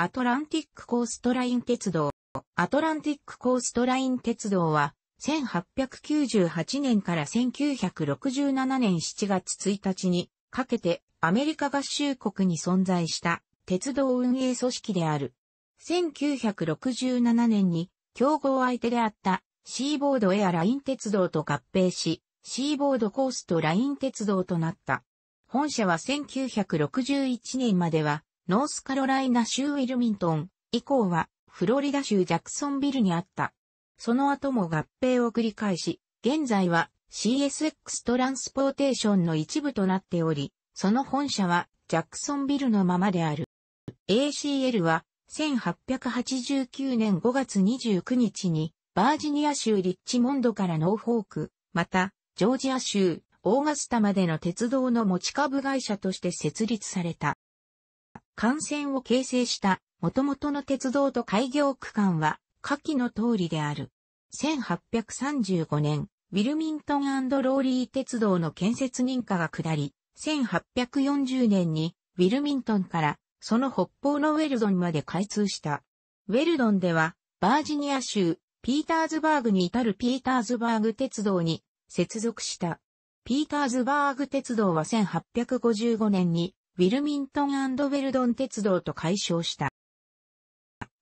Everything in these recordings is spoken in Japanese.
アトランティックコーストライン鉄道。アトランティックコーストライン鉄道は、1898年から1967年7月1日にかけてアメリカ合衆国に存在した鉄道運営組織である。1967年に競合相手であったシーボードエアライン鉄道と合併し、シーボードコーストライン鉄道となった。本社は1961年まではノースカロライナ州ウィルミントン、以降はフロリダ州ジャクソンビルにあった。その後も合併を繰り返し、現在は CSX トランスポーテーションの一部となっており、その本社はジャクソンビルのままである。ACL は1889年5月29日にバージニア州リッチモンドからノーフォーク、またジョージア州オーガスタまでの鉄道の持ち株会社として設立された。幹線を形成した元々の鉄道と開業区間は下記の通りである。1835年、ウィルミントンローリー鉄道の建設認可が下り、1840年にウィルミントンからその北方のウェルドンまで開通した。ウェルドンではバージニア州ピーターズバーグに至るピーターズバーグ鉄道に接続した。ピーターズバーグ鉄道は1855年にウィルミントンウェルドン鉄道と解消した。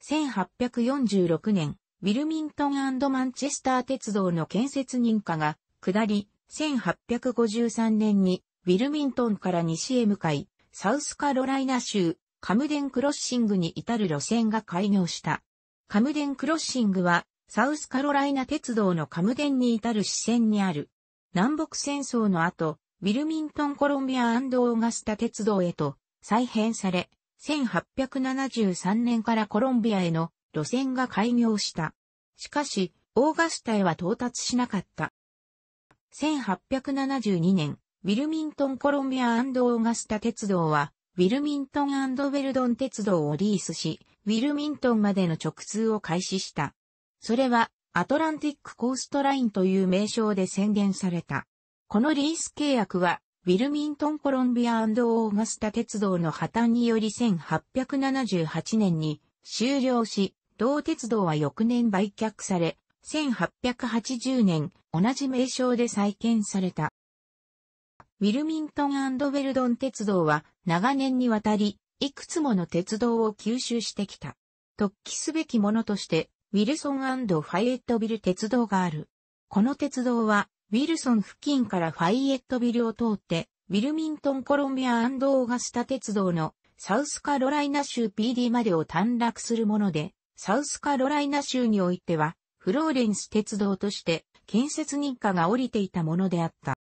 1846年、ウィルミントンマンチェスター鉄道の建設認可が下り、1853年にウィルミントンから西へ向かい、サウスカロライナ州カムデンクロッシングに至る路線が開業した。カムデンクロッシングはサウスカロライナ鉄道のカムデンに至る支線にある。南北戦争の後、ウィルミントンコロンビアオーガスタ鉄道へと再編され、1873年からコロンビアへの路線が開業した。しかし、オーガスタへは到達しなかった。1872年、ウィルミントンコロンビアオーガスタ鉄道は、ウィルミントンウェルドン鉄道をリースし、ウィルミントンまでの直通を開始した。それは、アトランティックコーストラインという名称で宣言された。このリース契約は、ウィルミントン・コロンビアオーガスタ鉄道の破綻により1878年に終了し、同鉄道は翌年売却され、1880年、同じ名称で再建された。ウィルミントンウェルドン鉄道は長年にわたり、いくつもの鉄道を吸収してきた。突起すべきものとして、ウィルソンファイエットビル鉄道がある。この鉄道はウィルソン付近からファイエットビルを通って、ウィルミントンコロンビアオーガスタ鉄道のサウスカロライナ州 PD までを短絡するもので、サウスカロライナ州においては、フローレンス鉄道として建設認可が下りていたものであった。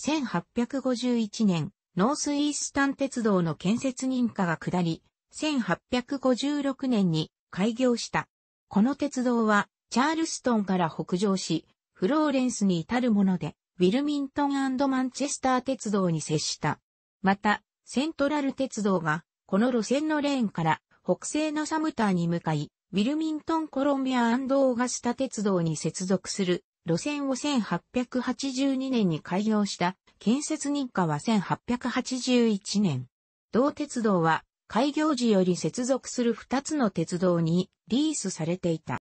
1851年、ノースイースタン鉄道の建設認可が下り、1856年に開業した。この鉄道は、チャールストンから北上し、フローレンスに至るもので、ウィルミントンマンチェスター鉄道に接した。また、セントラル鉄道が、この路線のレーンから北西のサムターに向かい、ウィルミントンコロンビアオーガスタ鉄道に接続する路線を1882年に開業した建設認可は1881年。同鉄道は開業時より接続する2つの鉄道にリースされていた。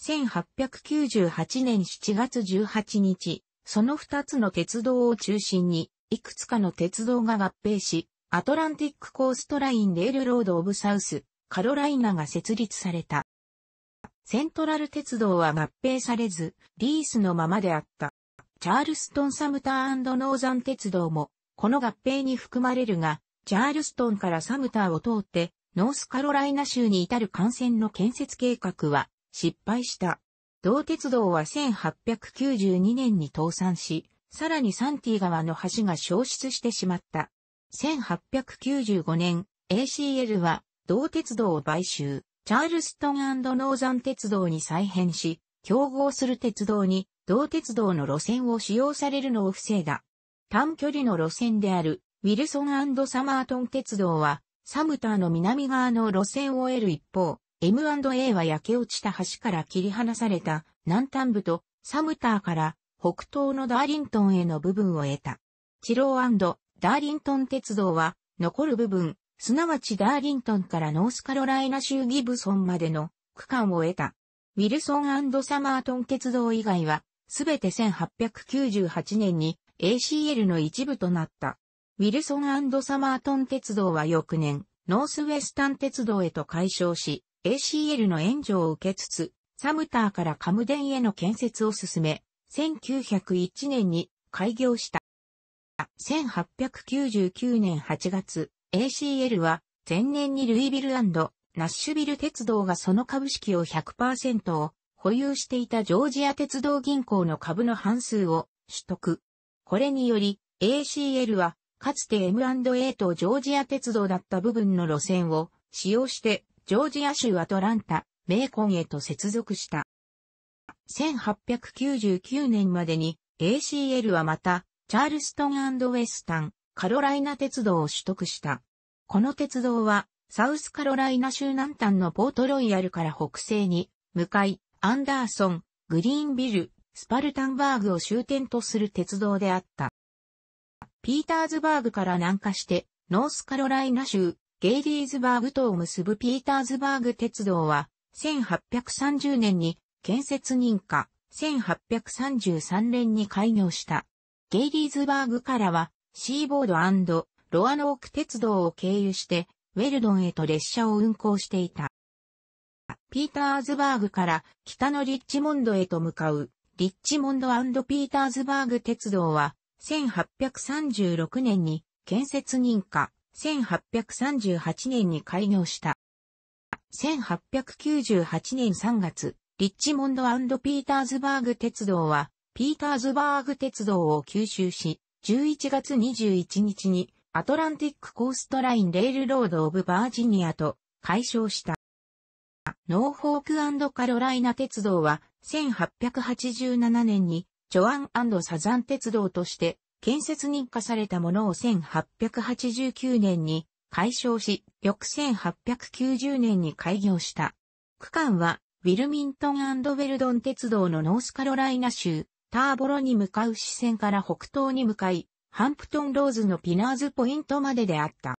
1898年7月18日、その2つの鉄道を中心に、いくつかの鉄道が合併し、アトランティックコーストラインレールロードオブサウス、カロライナが設立された。セントラル鉄道は合併されず、リースのままであった。チャールストンサムターノーザン鉄道も、この合併に含まれるが、チャールストンからサムターを通って、ノースカロライナ州に至る幹線の建設計画は、失敗した。同鉄道は1892年に倒産し、さらにサンティ川の橋が消失してしまった。1895年、ACL は、同鉄道を買収、チャールストンノーザン鉄道に再編し、競合する鉄道に、同鉄道の路線を使用されるのを防いだ。短距離の路線である、ウィルソンサマートン鉄道は、サムターの南側の路線を得る一方、M&A は焼け落ちた橋から切り離された南端部とサムターから北東のダーリントンへの部分を得た。チローダーリントン鉄道は残る部分、すなわちダーリントンからノースカロライナ州ギブソンまでの区間を得た。ウィルソンサマートン鉄道以外は、すべて1898年に ACL の一部となった。ウィルソンサマートン鉄道は翌年、ノースウェスタン鉄道へと解消し、ACL の援助を受けつつ、サムターからカムデンへの建設を進め、1901年に開業した。1899年8月、ACL は前年にルイビルナッシュビル鉄道がその株式を100%を保有していたジョージア鉄道銀行の株の半数を取得。これにより ACL はかつて M&A とジョージア鉄道だった部分の路線を使用してジョージア州アトランタ、メコンへと接続した。1899年までに ACL はまた、チャールストンウェスタン、カロライナ鉄道を取得した。この鉄道は、サウスカロライナ州南端のポートロイヤルから北西に、向かい、アンダーソン、グリーンビル、スパルタンバーグを終点とする鉄道であった。ピーターズバーグから南下して、ノースカロライナ州、ゲイリーズバーグとを結ぶピーターズバーグ鉄道は、1830年に建設認可、1833年に開業した。ゲイリーズバーグからは、シーボードロアノーク鉄道を経由して、ウェルドンへと列車を運行していた。ピーターズバーグから北のリッチモンドへと向かう、リッチモンドピーターズバーグ鉄道は、1836年に建設認可、1838年に開業した。1898年3月、リッチモンドピーターズバーグ鉄道は、ピーターズバーグ鉄道を吸収し、11月21日にアトランティックコーストラインレールロードオブバージニアと解消した。ノーフォークカロライナ鉄道は1887年にジョアンサザン鉄道として建設認可されたものを1889年に解消し、翌1890年に開業した。区間は、ウィルミントンウェルドン鉄道のノースカロライナ州、ターボロに向かう支線から北東に向かい、ハンプトンローズのピナーズポイントまでであった。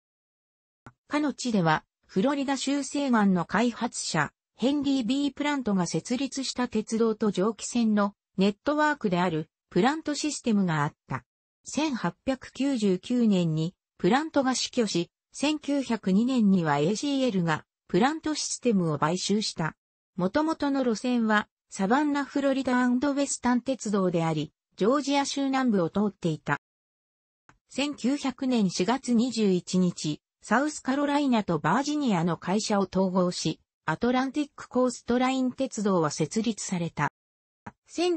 かの地では、フロリダ州西岸の開発者、ヘンリー・ B・ プラントが設立した鉄道と蒸気船のネットワークであるプラントシステムがあった。1899年にプラントが死去し、1902年には ACL がプラントシステムを買収した。元々の路線はサバンナフロリダウェスタン鉄道であり、ジョージア州南部を通っていた。1900年4月21日、サウスカロライナとバージニアの会社を統合し、アトランティックコーストライン鉄道は設立された。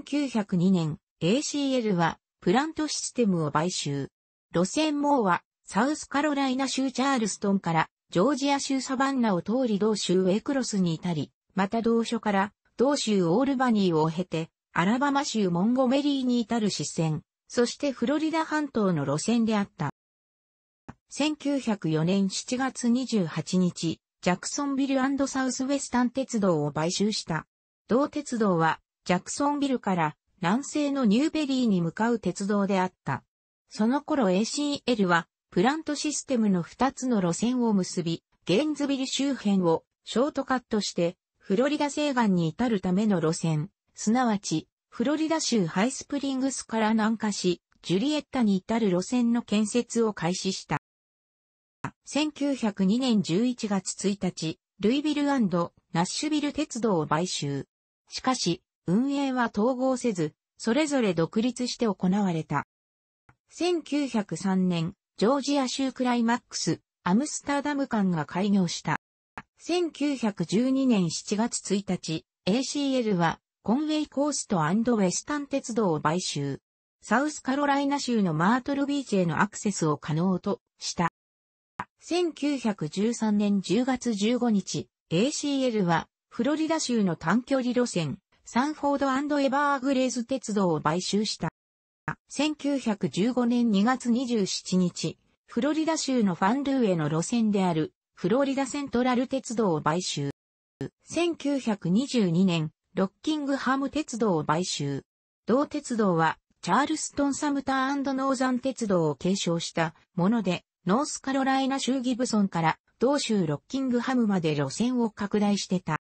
1902年、ACL はプラントシステムを買収。路線網は、サウスカロライナ州チャールストンから、ジョージア州サバンナを通り同州ウェクロスに至り、また同所から、同州オールバニーを経て、アラバマ州モンゴメリーに至る支線、そしてフロリダ半島の路線であった。1904年7月28日、ジャクソンビルサウスウェスタン鉄道を買収した。同鉄道は、ジャクソンビルから南西のニューベリーに向かう鉄道であった。その頃 ACL は、プラントシステムの2つの路線を結び、ゲンズビル周辺をショートカットして、フロリダ西岸に至るための路線、すなわち、フロリダ州ハイスプリングスから南下し、ジュリエッタに至る路線の建設を開始した。1902年11月1日、ルイビルナッシュビル鉄道を買収。しかし、運営は統合せず、それぞれ独立して行われた。1903年、ジョージア州クライマックス、アムスターダム間が開業した。1912年7月1日、ACL はコンウェイコーストウェスタン鉄道を買収。サウスカロライナ州のマートルビーチへのアクセスを可能とした。1913年10月15日、ACL はフロリダ州の短距離路線、サンフォードエバーグレーズ鉄道を買収した。1915年2月27日、フロリダ州のファンルーへの路線である、フロリダセントラル鉄道を買収。1922年、ロッキングハム鉄道を買収。同鉄道は、チャールストンサムターノーザン鉄道を継承したもので、ノースカロライナ州ギブソンから同州ロッキングハムまで路線を拡大してた。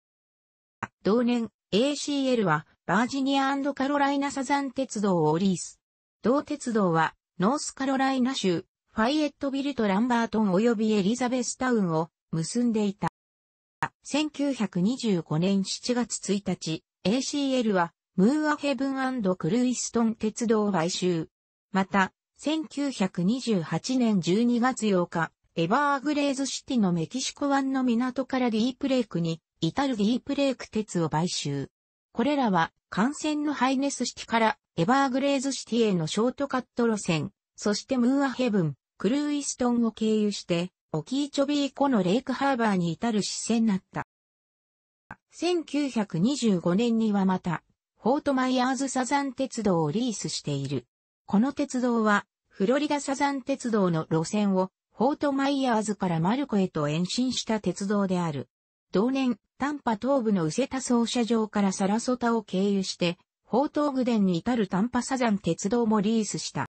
同年、ACL はバージニアカロライナサザン鉄道をリース。同鉄道はノースカロライナ州ファイエットビルとランバートン及びエリザベスタウンを結んでいた。1925年7月1日、ACL はムーアヘブンクルイストン鉄道を買収。また、1928年12月8日、エバーグレーズシティのメキシコ湾の港からディープレイクに至るディープレイク鉄を買収。これらは、幹線のハイネスシティからエバーグレーズシティへのショートカット路線、そしてムーアヘブン、クルーイストンを経由して、オキーチョビー湖のレイクハーバーに至る支線だった。1925年にはまた、フォートマイヤーズサザン鉄道をリースしている。この鉄道は、フロリダサザン鉄道の路線を、フォートマイヤーズからマルコへと延伸した鉄道である。同年、丹波東部の右瀬田操者場からサラソタを経由して、宝刀具殿に至る丹波サザン鉄道もリースした。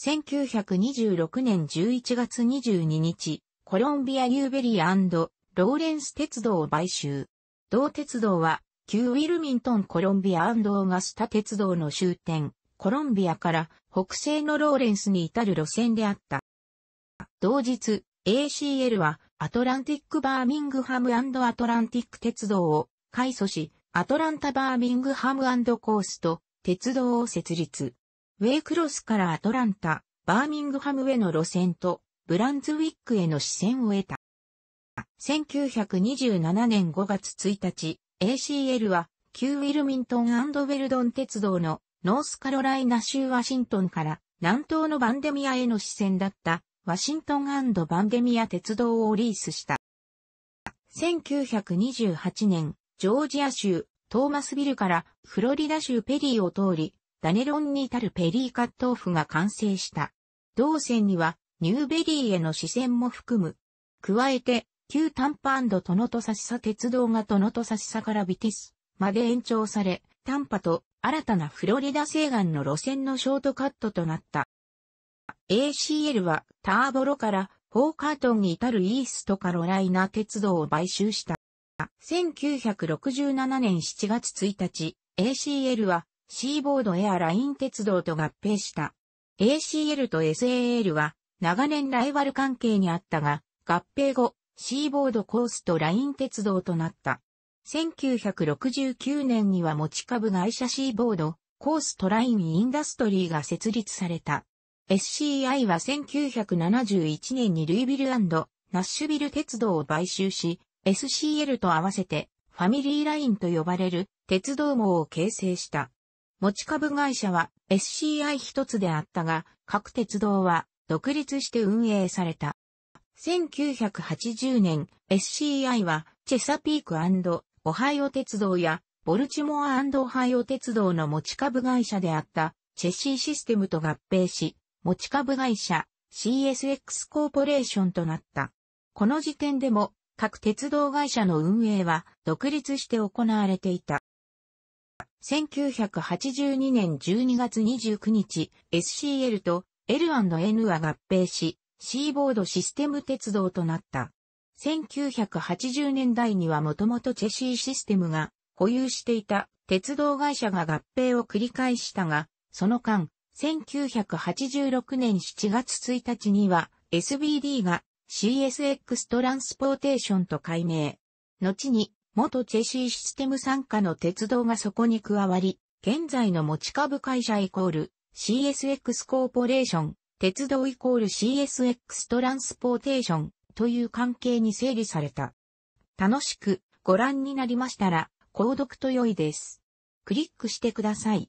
1926年11月22日、コロンビア・ユーベリアローレンス鉄道を買収。同鉄道は、旧ウィルミントン・コロンビアオガスタ鉄道の終点、コロンビアから北西のローレンスに至る路線であった。同日、ACL はアトランティック・バーミングハムアトランティック鉄道を改組し、アトランタ・バーミングハムコースと鉄道を設立。ウェイクロスからアトランタ、バーミングハムへの路線と、ブランズウィックへの支線を得た。1927年5月1日、ACL は、旧ウィルミントンウェルドン鉄道のノースカロライナ州ワシントンから南東のバンデミアへの支線だったワシントンバンデミア鉄道をリースした。1928年、ジョージア州、トーマスビルからフロリダ州ペリーを通り、ダネロンに至るペリーカットオフが完成した。同線には、ニューベリーへの支線も含む。加えて、旧タンパトノトサシサ鉄道がトノトサシサからビティスまで延長され、タンパと新たなフロリダ西岸の路線のショートカットとなった。ACL はターボロからフォーカートンに至るイーストカロライナ鉄道を買収した。1967年7月1日、ACL はシーボードエアライン鉄道と合併した。ACL と SAL は長年ライバル関係にあったが、合併後、シーボードコースとライン鉄道となった。1969年には持ち株会社シーボード、コーストラインインダストリーが設立された。SCI は1971年にルイビルナッシュビル鉄道を買収し、SCL と合わせてファミリーラインと呼ばれる鉄道網を形成した。持ち株会社は SCI 一つであったが、各鉄道は独立して運営された。1980年、SCI はチェサピークオハイオ鉄道やボルチモアオハイオ鉄道の持ち株会社であったチェシーシステムと合併し、持ち株会社 CSX コーポレーションとなった。この時点でも各鉄道会社の運営は独立して行われていた。1982年12月29日、SCL と L&N は合併し、シーボードシステム鉄道となった。1980年代にはもともとチェシーシステムが保有していた鉄道会社が合併を繰り返したが、その間、1986年7月1日には SBD が CSX トランスポーテーションと改名。後に元チェシーシステム参加の鉄道がそこに加わり、現在の持ち株会社イコール CSX コーポレーション、鉄道イコール CSX トランスポーテーションという関係に整理された。楽しくご覧になりましたら、購読と良いです。クリックしてください。